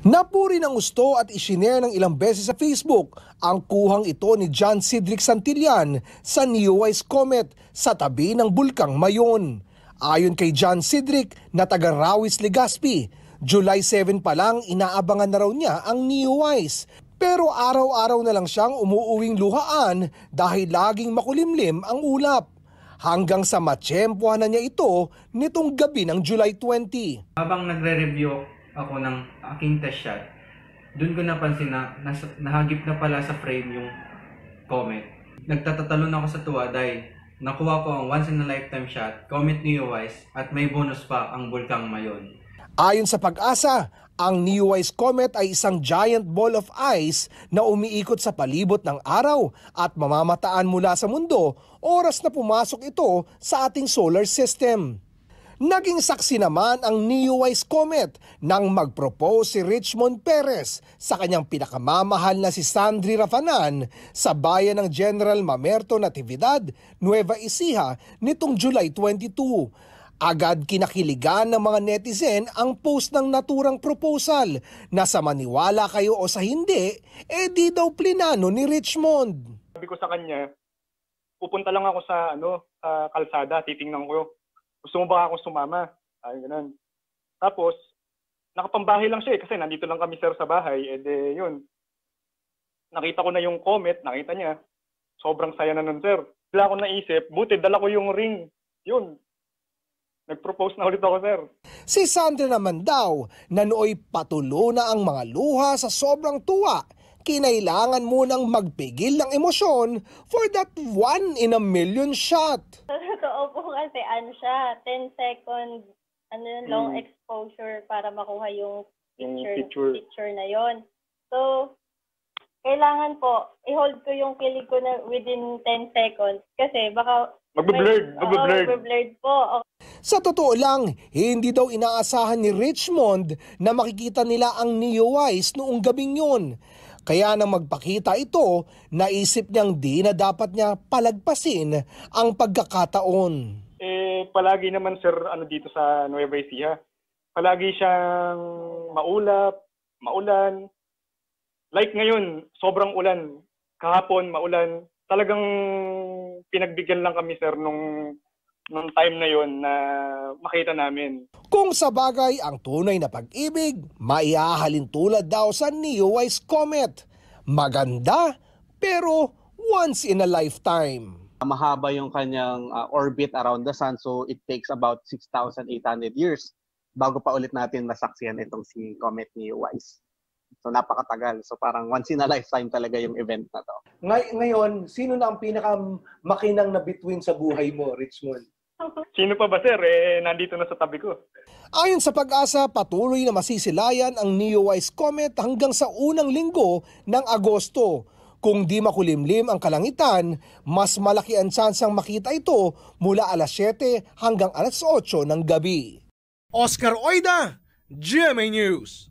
Napuri ng gusto at isinare ng ilang beses sa Facebook ang kuhang ito ni John Cedric Santillan sa Neowise Comet sa tabi ng Bulkang Mayon. Ayon kay John Cedric na taga Rawis Legazpi, July 7 pa lang inaabangan na raw niya ang Neowise pero araw-araw na lang siyang umuuwing luhaan dahil laging makulimlim ang ulap hanggang sa matsyempohan na niya ito nitong gabi ng July 20. Habang nagre-review ako ng aking test shot, doon ko napansin na nasa, nahagip na pala sa frame yung comet. Nagtatatalon ako sa tuwa dahil nakuha ko ang once in a lifetime shot, comet Neowise at may bonus pa ang bulkang Mayon. Ayon sa pag-asa, ang Neowise Comet ay isang giant ball of ice na umiikot sa palibot ng araw at mamamataan mula sa mundo oras na pumasok ito sa ating solar system. Naging saksi naman ang Niuwise Comet nang mag-propose si Richmond Perez sa kanyang pinakamamahal na si Sandri Rafanan sa bayan ng General Mamerto Natividad, Nueva Ecija nitong July 22. Agad kinakiligan ng mga netizen ang post ng naturang proposal na sa maniwala kayo o sa hindi, eh daw plinano ni Richmond. Sabi ko sa kanya, pupunta lang ako sa ano, uh, kalsada, titingnan ko gusto mo ba akong sumama? Ay, ganun. Tapos, nakapambahay lang siya eh, kasi nandito lang kami sir sa bahay, eh de, yun. Nakita ko na yung comment, nakita niya. Sobrang saya na nun sir. Wala akong naisip, buti dala ko yung ring. Yun. Nag-propose na ulit ako sir. Si Sandra naman daw, nanooy patulo na ang mga luha sa sobrang tuwa kinailangan nang magpigil ng emosyon for that one in a million shot. Sa totoo po kasi ano siya, 10 second ano yung long mm. exposure para makuha yung picture, yung picture. picture na yon. So, kailangan po, i-hold ko yung kilig ko na within 10 seconds kasi baka... Magbe-blurred, magbe-blurred. magbe-blurred po. Okay. Sa totoo lang, hindi daw inaasahan ni Richmond na makikita nila ang Neo Wise noong gabing yun kaya nang magpakita ito, naisip niyang di na dapat niya palagpasin ang pagkakataon. Eh, palagi naman sir, ano dito sa Nueva Ecija, palagi siyang maulap, maulan. Like ngayon, sobrang ulan. Kahapon, maulan. Talagang pinagbigyan lang kami sir nung nung time na yon na makita namin. Kung sa bagay ang tunay na pag-ibig, maiahalin tulad daw sa Neowise Comet. Maganda, pero once in a lifetime. Mahaba yung kanyang uh, orbit around the sun so it takes about 6,800 years bago pa ulit natin masaksihan itong si Comet Neowise. So napakatagal. So parang once in a lifetime talaga yung event na to. Ngay- ngayon, sino na ang pinakamakinang na between sa buhay mo, Richmond? Sino pa ba sir? Eh, nandito na sa tabi ko. Ayon sa pag-asa, patuloy na masisilayan ang Neowise Comet hanggang sa unang linggo ng Agosto. Kung di makulimlim ang kalangitan, mas malaki ang tsansang makita ito mula alas 7 hanggang alas 8 ng gabi. Oscar Oida, GMA News.